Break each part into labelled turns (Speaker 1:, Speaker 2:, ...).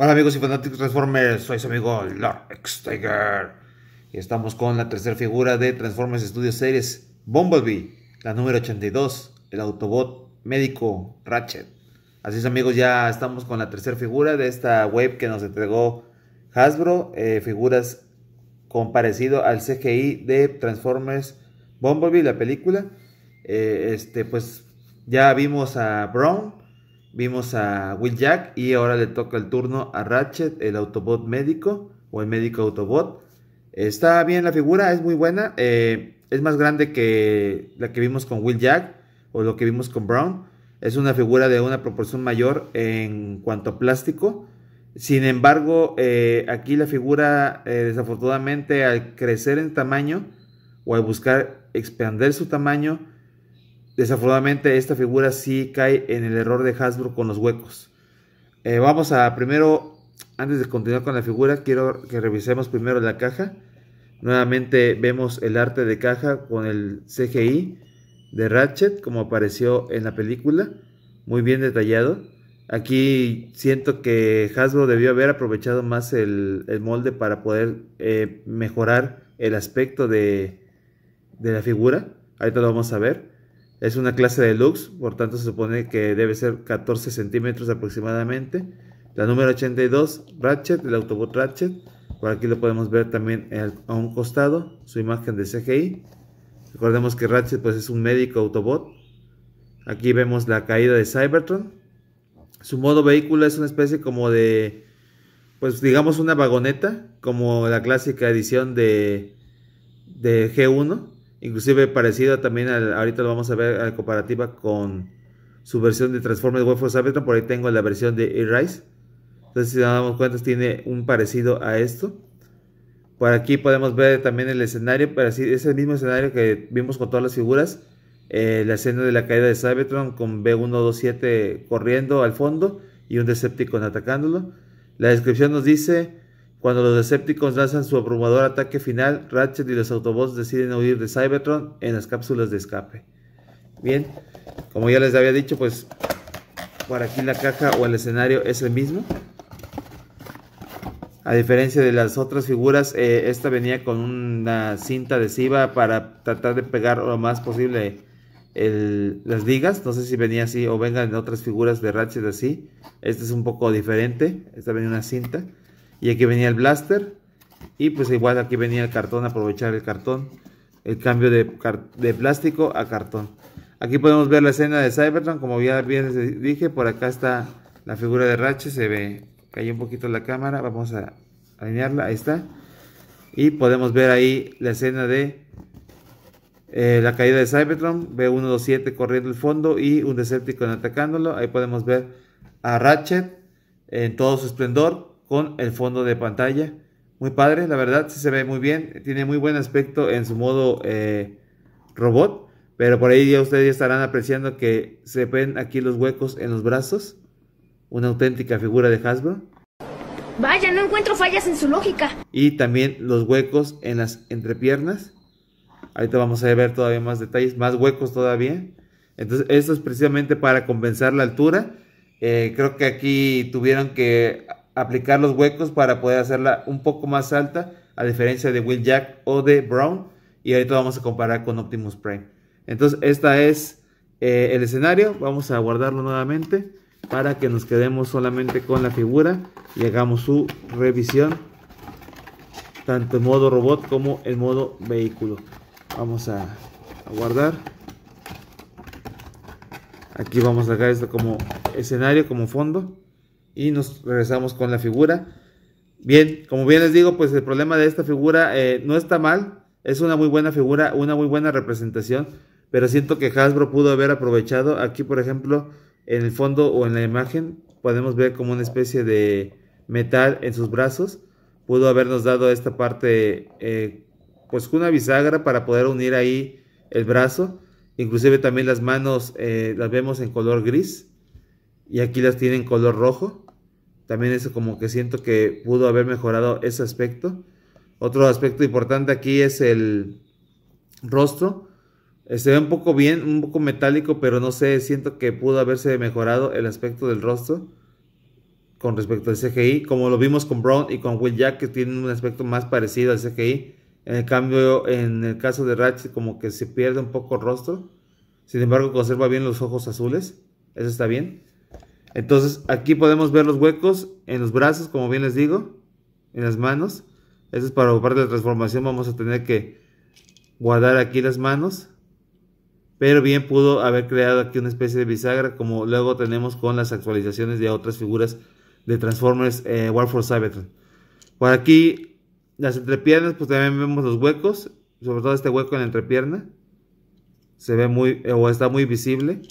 Speaker 1: Hola amigos y fanáticos Transformers, soy su amigo Lord Tiger Y estamos con la tercera figura de Transformers Studios Series, Bumblebee, la número 82, el Autobot médico Ratchet. Así es amigos, ya estamos con la tercera figura de esta web que nos entregó Hasbro, eh, figuras con parecido al CGI de Transformers Bumblebee, la película. Eh, este, pues ya vimos a Brown, Vimos a Will Jack y ahora le toca el turno a Ratchet, el Autobot médico o el médico Autobot. Está bien la figura, es muy buena. Eh, es más grande que la que vimos con Will Jack o lo que vimos con Brown. Es una figura de una proporción mayor en cuanto a plástico. Sin embargo, eh, aquí la figura eh, desafortunadamente al crecer en tamaño o al buscar expandir su tamaño, Desafortunadamente esta figura sí cae en el error de Hasbro con los huecos. Eh, vamos a primero, antes de continuar con la figura, quiero que revisemos primero la caja. Nuevamente vemos el arte de caja con el CGI de Ratchet como apareció en la película, muy bien detallado. Aquí siento que Hasbro debió haber aprovechado más el, molde para poder eh, mejorar el aspecto de, de la figura. Ahorita lo vamos a ver. Es una clase de Lux, por tanto se supone que debe ser 14 centímetros aproximadamente. La número 82, Ratchet, el Autobot Ratchet. Por aquí lo podemos ver también a un costado, su imagen de CGI. Recordemos que Ratchet pues, es un médico Autobot. Aquí vemos la caída de Cybertron. Su modo vehículo es una especie como de, pues digamos una vagoneta, como la clásica edición de, de G1 Inclusive parecido también, ahorita lo vamos a ver a comparativa con su versión de Transformers Wolf for Cybertron. Por ahí tengo la versión de Rise. Entonces, si nos damos cuenta, tiene un parecido a esto. Por aquí podemos ver también el escenario, pero sí, es el mismo escenario que vimos con todas las figuras. Eh, la escena de la caída de Cybertron con B127 corriendo al fondo y un Decepticon atacándolo. La descripción nos dice cuando los escépticos lanzan su abrumador ataque final, Ratchet y los Autobots deciden huir de Cybertron en las cápsulas de escape. Bien, como ya les había dicho, pues por aquí la caja o el escenario es el mismo. A diferencia de las otras figuras, eh, esta venía con una cinta adhesiva para tratar de pegar lo más posible las digas. No sé si venía así o vengan otras figuras de Ratchet así. Esta es un poco diferente. Esta venía una cinta. Y aquí venía el blaster. Y pues igual aquí venía el cartón, aprovechar el cartón. El cambio de, plástico a cartón. Aquí podemos ver la escena de Cybertron, como ya bien les dije, por acá está la figura de Ratchet, se ve, cayó un poquito la cámara, vamos a alinearla, ahí está. Y podemos ver ahí la escena de eh, la caída de Cybertron, B127 corriendo el fondo y un Decepticon atacándolo. Ahí podemos ver a Ratchet en todo su esplendor, con el fondo de pantalla. Muy padre, la verdad, se ve muy bien. Tiene muy buen aspecto en su modo eh, robot. Pero por ahí ya ustedes estarán apreciando que se ven aquí los huecos en los brazos. Una auténtica figura de Hasbro. Vaya, no encuentro fallas en su lógica. Y también los huecos en las entrepiernas. Ahorita vamos a ver todavía más detalles, más huecos todavía. Entonces, esto es precisamente para compensar la altura. Eh, creo que aquí tuvieron que aplicar los huecos para poder hacerla un poco más alta, a diferencia de Will Jack o de Brown. Y ahorita vamos a comparar con Optimus Prime. Entonces, esta es eh, el escenario. Vamos a guardarlo nuevamente para que nos quedemos solamente con la figura y hagamos su revisión tanto en modo robot como en modo vehículo vamos a, guardar aquí vamos a dejar esto como escenario como fondo y nos regresamos con la figura. Bien, como bien les digo, pues el problema de esta figura eh, no está mal, es una muy buena figura, una muy buena representación, pero siento que Hasbro pudo haber aprovechado aquí, por ejemplo, en el fondo o en la imagen, podemos ver como una especie de metal en sus brazos, pudo habernos dado esta parte, eh, pues una bisagra para poder unir ahí el brazo, inclusive también las manos eh, las vemos en color gris y aquí las tiene en color rojo también es como que siento que pudo haber mejorado ese aspecto. Otro aspecto importante aquí es el rostro. Eh, se ve un poco bien, un poco metálico, pero no sé, siento que pudo haberse mejorado el aspecto del rostro con respecto al CGI, como lo vimos con Brown y con Will Jack, que tienen un aspecto más parecido al CGI. En cambio, en el caso de Ratchet, como que se pierde un poco el rostro. Sin embargo, conserva bien los ojos azules. Eso está bien. Entonces aquí podemos ver los huecos en los brazos, como bien les digo, en las manos. Eso es para parte de la transformación, vamos a tener que guardar aquí las manos. Pero bien pudo haber creado aquí una especie de bisagra, como luego tenemos con las actualizaciones de otras figuras de Transformers eh, War for Cybertron. Por aquí, las entrepiernas, pues también vemos los huecos, sobre todo este hueco en la entrepierna. Se ve muy, eh, o está muy visible.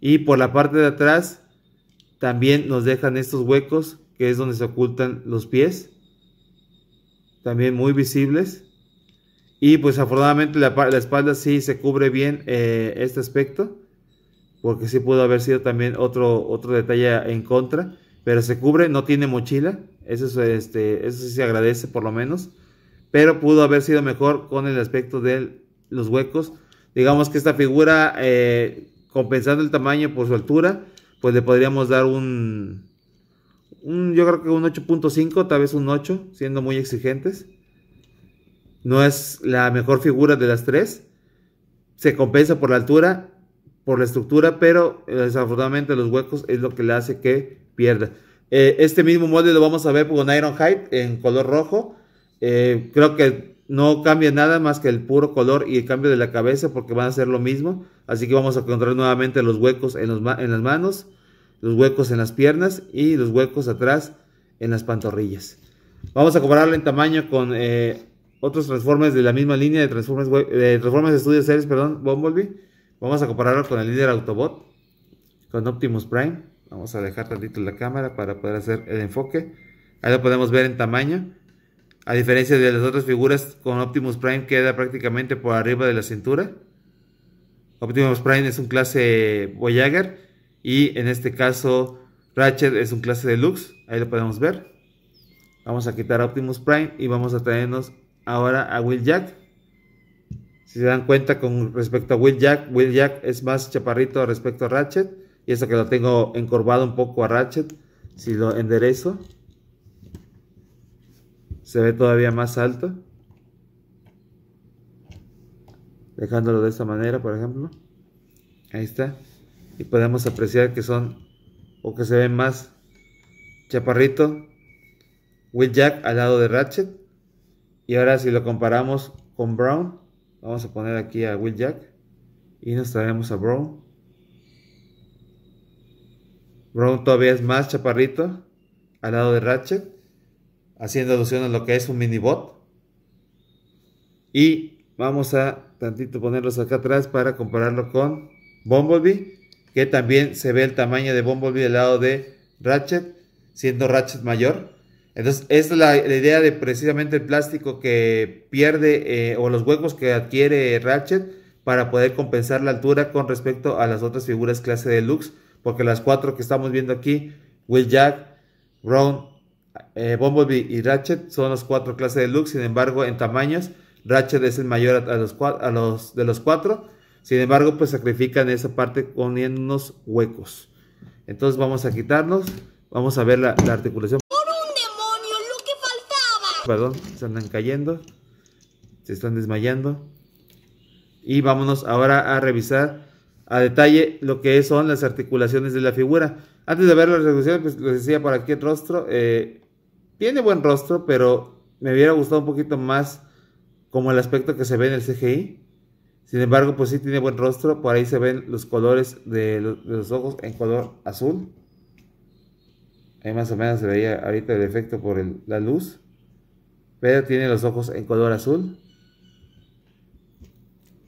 Speaker 1: Y por la parte de atrás, también nos dejan estos huecos, que es donde se ocultan los pies. También muy visibles. Y pues afortunadamente la, espalda sí se cubre bien eh, este aspecto. Porque sí pudo haber sido también otro, otro detalle en contra. Pero se cubre, no tiene mochila. Eso, este, eso sí se agradece por lo menos. Pero pudo haber sido mejor con el aspecto de los huecos. Digamos que esta figura, eh, compensando el tamaño por su altura, pues le podríamos dar un, un yo creo que un 8.5, tal vez un 8, siendo muy exigentes. No es la mejor figura de las tres. Se compensa por la altura, por la estructura, pero eh, desafortunadamente los huecos es lo que le hace que pierda. Eh, este mismo molde lo vamos a ver con Iron Height en color rojo. Eh, creo que no cambia nada más que el puro color y el cambio de la cabeza porque van a ser lo mismo. Así que vamos a encontrar nuevamente los huecos en, en las manos, los huecos en las piernas y los huecos atrás en las pantorrillas. Vamos a compararlo en tamaño con eh, otros transformes de la misma línea de transformes, de transformes Series, perdón, Bumblebee. Vamos a compararlo con el líder Autobot, con Optimus Prime. Vamos a dejar tantito la cámara para poder hacer el enfoque. Ahí lo podemos ver en tamaño. A diferencia de las otras figuras, con Optimus Prime queda prácticamente por arriba de la cintura. Optimus Prime es un clase Voyager y en este caso Ratchet es un clase Deluxe, ahí lo podemos ver. Vamos a quitar a Optimus Prime y vamos a traernos ahora a Will Jack. Si se dan cuenta con respecto a Will Jack, Will Jack es más chaparrito respecto a Ratchet y eso que lo tengo encorvado un poco a Ratchet, si lo enderezo se ve todavía más alto. Dejándolo de esta manera, por ejemplo. Ahí está. Y podemos apreciar que son, o que se ven más Chaparrito, Will Jack al lado de Ratchet. Y ahora si lo comparamos con Brown, vamos a poner aquí a Will Jack. Y nos traemos a Brown. Brown todavía es más chaparrito al lado de Ratchet haciendo alusión a lo que es un minibot. Y vamos a tantito ponerlos acá atrás para compararlo con Bumblebee, que también se ve el tamaño de Bumblebee del lado de Ratchet, siendo Ratchet mayor. Entonces, esta es la, idea de precisamente el plástico que pierde eh, o los huecos que adquiere Ratchet para poder compensar la altura con respecto a las otras figuras clase deluxe, porque las cuatro que estamos viendo aquí, Will Jack, Brown eh, Bumblebee y Ratchet son las cuatro clases de look sin embargo, en tamaños, Ratchet es el mayor de los cuatro. Sin embargo, pues sacrifican esa parte poniendo unos huecos. Entonces vamos a quitarnos, vamos a ver la, la articulación. ¡Por un demonio, lo que faltaba! Perdón, se andan cayendo, se están desmayando. Y vámonos ahora a revisar a detalle lo que son las articulaciones de la figura. Antes de ver las resoluciones, pues, les decía por aquí el rostro. Eh, tiene buen rostro, pero me hubiera gustado un poquito más como el aspecto que se ve en el CGI. Sin embargo, pues sí tiene buen rostro. Por ahí se ven los colores de los, ojos en color azul. Ahí más o menos se veía ahorita el efecto por la luz. Pero tiene los ojos en color azul.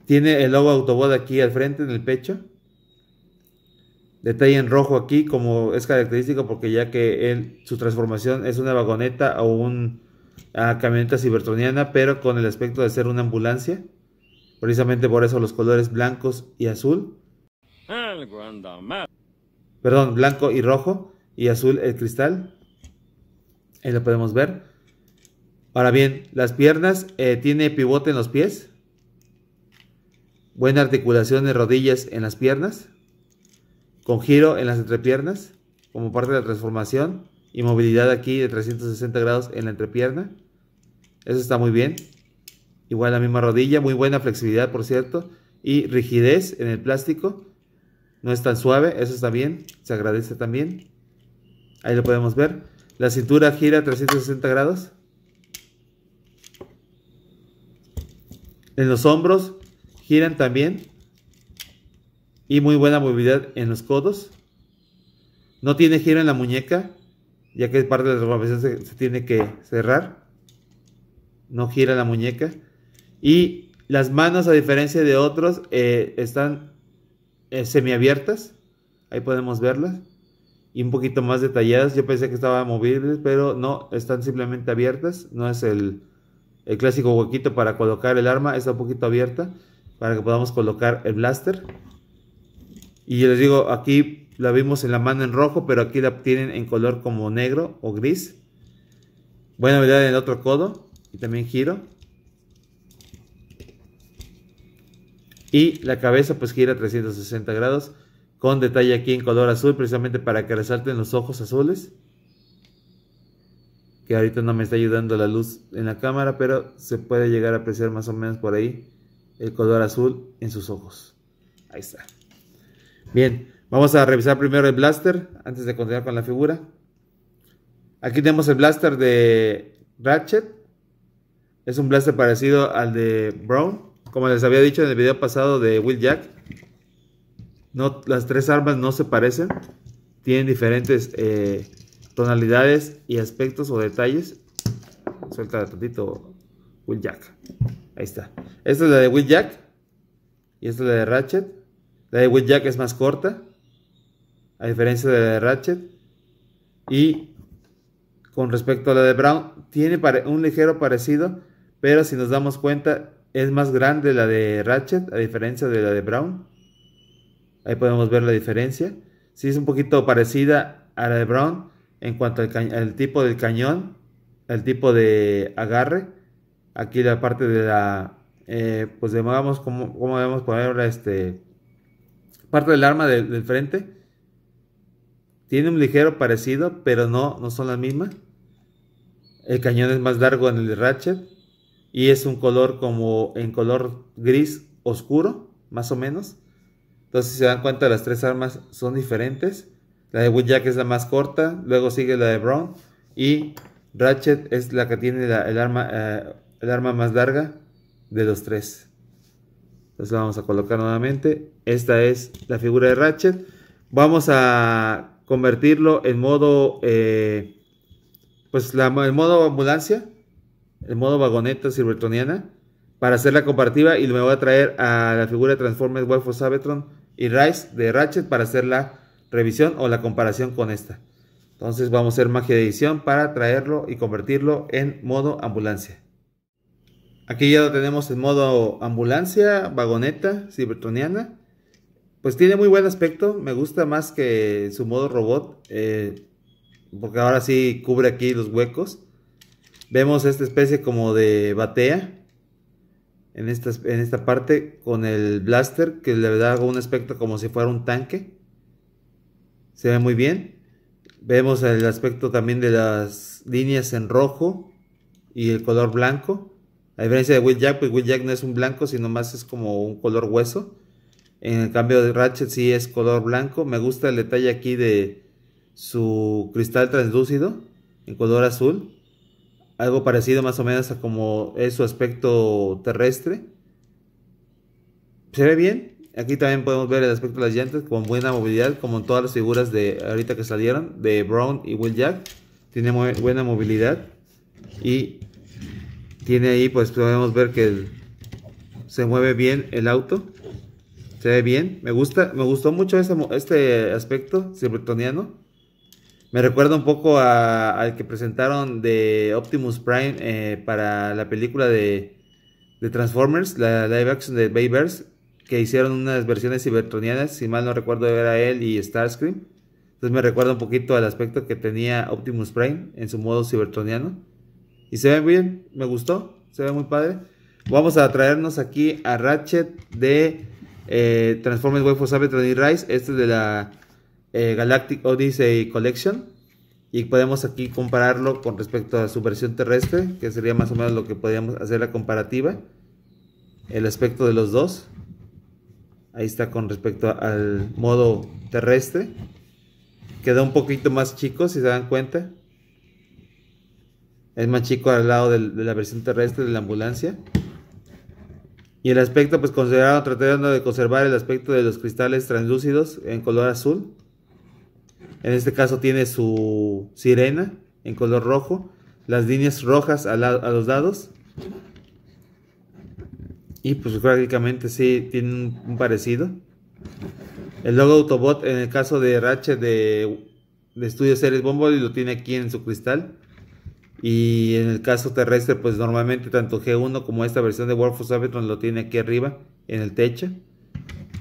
Speaker 1: Tiene el logo Autobot aquí al frente en el pecho. Detalle en rojo aquí como es característico porque ya que su transformación es una vagoneta o una ah, camioneta cibertroniana, pero con el aspecto de ser una ambulancia. Precisamente por eso los colores blancos y azul. Perdón, blanco y rojo y azul el cristal. Ahí lo podemos ver. Ahora bien, las piernas, eh, tiene pivote en los pies. Buena articulación de rodillas en las piernas con giro en las entrepiernas como parte de la transformación y movilidad aquí de 360 grados en la entrepierna. Eso está muy bien. Igual la misma rodilla, muy buena flexibilidad por cierto. Y rigidez en el plástico. No es tan suave, eso está bien. Se agradece también. Ahí lo podemos ver. La cintura gira 360 grados. En los hombros giran también y muy buena movilidad en los codos. No tiene giro en la muñeca, ya que parte de la rotación se, tiene que cerrar. No gira la muñeca. Y las manos, a diferencia de otros, eh, están eh, semiabiertas. Ahí podemos verlas. Y un poquito más detalladas. Yo pensé que estaba movibles, pero no, están simplemente abiertas. No es el, el clásico huequito para colocar el arma. Está un poquito abierta para que podamos colocar el blaster. Y yo les digo, aquí la vimos en la mano en rojo, pero aquí la tienen en color como negro o gris. Buena habilidad en el otro codo. Y también giro. Y la cabeza pues gira 360 grados. Con detalle aquí en color azul, precisamente para que resalten los ojos azules. Que ahorita no me está ayudando la luz en la cámara, pero se puede llegar a apreciar más o menos por ahí el color azul en sus ojos. Ahí está. Bien, vamos a revisar primero el blaster antes de continuar con la figura. Aquí tenemos el blaster de Ratchet. Es un blaster parecido al de Brown. Como les había dicho en el video pasado de Will Jack. No, las tres armas no se parecen. Tienen diferentes eh, tonalidades y aspectos o detalles. Suelta tantito Will Jack. Ahí está. Esta es la de Will Jack. Y esta es la de Ratchet. La de Jack es más corta, a diferencia de la de Ratchet. Y con respecto a la de Brown, tiene un ligero parecido, pero si nos damos cuenta, es más grande la de Ratchet, a diferencia de la de Brown. Ahí podemos ver la diferencia. Sí es un poquito parecida a la de Brown en cuanto al, tipo del cañón, el tipo de agarre. Aquí la parte de la, eh, pues digamos, como, cómo debemos ponerla, este parte del arma del frente. Tiene un ligero parecido, pero no, no son las mismas. El cañón es más largo en el de Ratchet. Y es un color como en color gris oscuro, más o menos. Entonces, si se dan cuenta, las tres armas son diferentes. La de Woodjack es la más corta, luego sigue la de Brown. Y Ratchet es la que tiene el, arma, eh, el arma más larga de los tres. Entonces vamos a colocar nuevamente. Esta es la figura de Ratchet. Vamos a convertirlo en modo, eh, pues el modo ambulancia, el modo vagoneta silvertoniana, para hacer la comparativa y me voy a traer a la figura de Transformers Waifu Sabetron y Rise de Ratchet para hacer la revisión o la comparación con esta. Entonces vamos a hacer magia de edición para traerlo y convertirlo en modo ambulancia. Aquí ya lo tenemos en modo ambulancia, vagoneta, cibertroniana. Pues tiene muy buen aspecto, me gusta más que su modo robot, eh, porque ahora sí cubre aquí los huecos. Vemos esta especie como de batea en en esta parte con el blaster, que le da un aspecto como si fuera un tanque. Se ve muy bien. Vemos el aspecto también de las líneas en rojo y el color blanco. A diferencia de Will Jack, pues Will Jack no es un blanco, sino más es como un color hueso. En el cambio de Ratchet sí es color blanco. Me gusta el detalle aquí de su cristal translúcido en color azul. Algo parecido más o menos a como es su aspecto terrestre. Se ve bien. Aquí también podemos ver el aspecto de las llantas con buena movilidad, como en todas las figuras de ahorita que salieron, de Brown y Will Jack. Tiene buena movilidad y tiene ahí pues podemos ver que se mueve bien el auto se ve bien me gusta me gustó mucho este, aspecto cibertoniano. me recuerda un poco al que presentaron de Optimus Prime eh, para la película de, de Transformers, la live action de Bayverse, que hicieron unas versiones cibertronianas, si mal no recuerdo era él y Starscream. Entonces me recuerda un poquito al aspecto que tenía Optimus Prime en su modo cibertroniano. Y se ve bien, me gustó, se ve muy padre. Vamos a traernos aquí a Ratchet de eh, Transformers Wave for Cybertron y Rise. Este es de la eh, Galactic Odyssey Collection. Y podemos aquí compararlo con respecto a su versión terrestre, que sería más o menos lo que podríamos hacer la comparativa. El aspecto de los dos. Ahí está con respecto al modo terrestre. Queda un poquito más chico, si se dan cuenta. Es más chico al lado de la versión terrestre de la ambulancia. Y el aspecto, pues consideraron tratando de conservar el aspecto de los cristales translúcidos en color azul. En este caso tiene su sirena en color rojo, las líneas rojas a, los lados. Y pues prácticamente sí tiene un parecido. El logo Autobot en el caso de Ratchet de, de Studio Series Bumblebee lo tiene aquí en su cristal. Y en el caso terrestre, pues normalmente tanto G1 como esta versión de War for lo tiene aquí arriba, en el techo.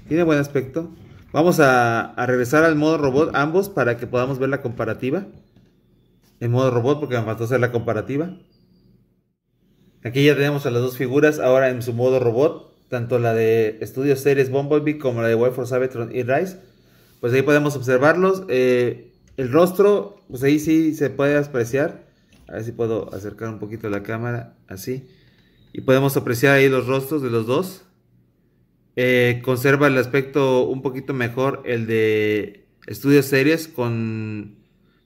Speaker 1: Tiene buen aspecto. Vamos a, regresar al modo robot, ambos, para que podamos ver la comparativa. En modo robot, porque me faltó hacer la comparativa. Aquí ya tenemos a las dos figuras, ahora en su modo robot. Tanto la de Studio Series Bumblebee como la de War for y Rise. Pues ahí podemos observarlos. Eh, el rostro, pues ahí sí se puede apreciar a ver si puedo acercar un poquito la cámara, así. Y podemos apreciar ahí los rostros de los dos. Eh, conserva el aspecto un poquito mejor el de estudios Series con,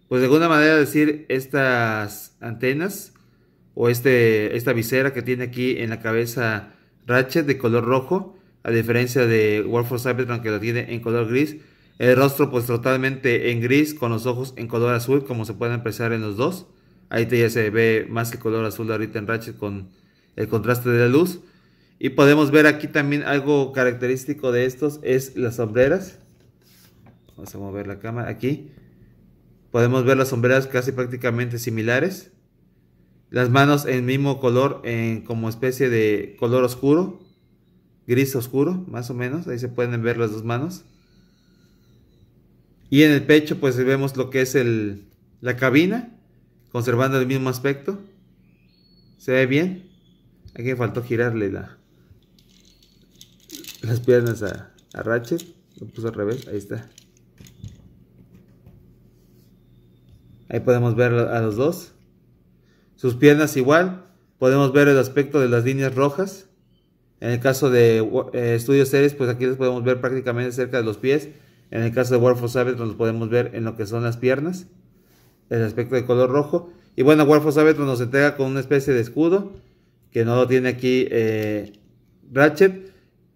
Speaker 1: pues de alguna manera decir, estas antenas o este, esta visera que tiene aquí en la cabeza Ratchet de color rojo, a diferencia de Warforce for Cybertron que lo tiene en color gris. El rostro pues totalmente en gris con los ojos en color azul como se pueden apreciar en los dos. Ahí ya se ve más el color azul ahorita en Ratchet con el contraste de la luz. Y podemos ver aquí también algo característico de estos es las sombreras. Vamos a mover la cámara aquí. Podemos ver las sombreras casi prácticamente similares. Las manos en mismo color, en, como especie de color oscuro. Gris oscuro, más o menos. Ahí se pueden ver las dos manos. Y en el pecho pues vemos lo que es el, la cabina conservando el mismo aspecto. ¿Se ve bien? Aquí me faltó girarle la, las piernas a, a Ratchet. Lo puse al revés, ahí está. Ahí podemos ver a los dos. Sus piernas igual. Podemos ver el aspecto de las líneas rojas. En el caso de eh, estudios Series, pues aquí los podemos ver prácticamente cerca de los pies. En el caso de War for Savage, los podemos ver en lo que son las piernas el aspecto de color rojo. Y bueno, Warfos sabetro nos entrega con una especie de escudo, que no lo tiene aquí eh, Ratchet.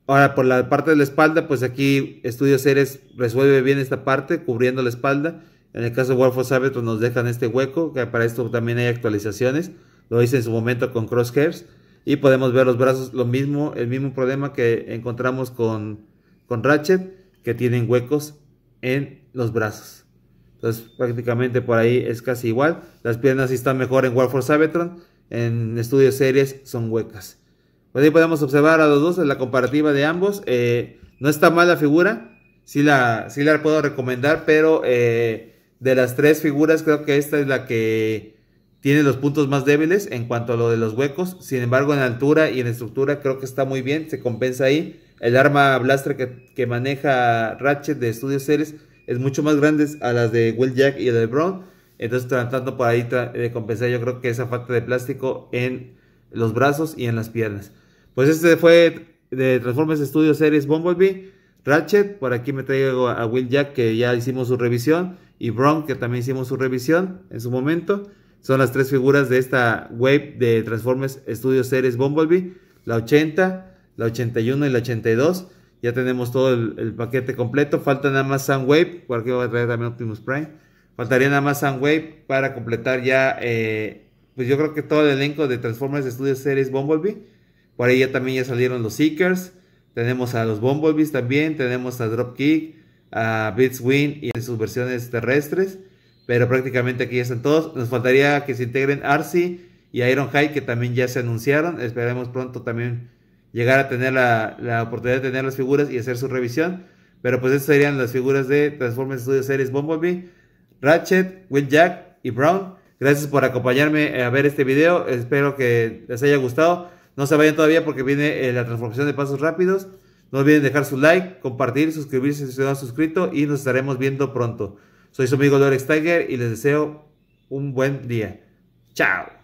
Speaker 1: Ahora, por la parte de la espalda, pues aquí Estudio Ceres resuelve bien esta parte, cubriendo la espalda. En el caso de Warfos pues, nos dejan este hueco, que para esto también hay actualizaciones. Lo hice en su momento con Crosshairs. Y podemos ver los brazos, lo mismo, el mismo problema que encontramos con, con Ratchet, que tienen huecos en los brazos. Entonces prácticamente por ahí es casi igual. Las piernas sí están mejor en Warforce Cybertron... En estudios series son huecas. Pues ahí podemos observar a los dos en la comparativa de ambos. Eh, no está mal la figura. Sí la, la puedo recomendar. Pero eh, de las tres figuras creo que esta es la que tiene los puntos más débiles en cuanto a lo de los huecos. Sin embargo, en altura y en estructura creo que está muy bien. Se compensa ahí. El arma blaster que, maneja Ratchet de Estudios Series es mucho más grandes a las de Will Jack y de Brown. Entonces tratando por ahí de compensar yo creo que esa falta de plástico en los brazos y en las piernas. Pues este fue de Transformers Studio Series Bumblebee. Ratchet, por aquí me traigo a Will Jack que ya hicimos su revisión. Y Brown que también hicimos su revisión en su momento. Son las tres figuras de esta wave de Transformers Studio Series Bumblebee. La 80, la 81 y la 82 ya tenemos todo el, paquete completo. Falta nada más Soundwave, cualquier voy a traer también Optimus Prime. Faltaría nada más Soundwave para completar ya, eh, pues yo creo que todo el elenco de Transformers Studios Series Bumblebee. Por ahí ya también ya salieron los Seekers. Tenemos a los Bumblebees también. Tenemos a Dropkick, a Bitswin y en sus versiones terrestres. Pero prácticamente aquí ya están todos. Nos faltaría que se integren Arcee y Ironhide que también ya se anunciaron. Esperemos pronto también llegar a tener la, oportunidad de tener las figuras y hacer su revisión. Pero pues estas serían las figuras de Transformers Studio Series Bumblebee, Ratchet, Jack y Brown. Gracias por acompañarme a ver este video. Espero que les haya gustado. No se vayan todavía porque viene eh, la transformación de pasos rápidos. No olviden dejar su like, compartir, suscribirse si no han suscrito y nos estaremos viendo pronto. Soy su amigo Lorex Tiger y les deseo un buen día. Chao.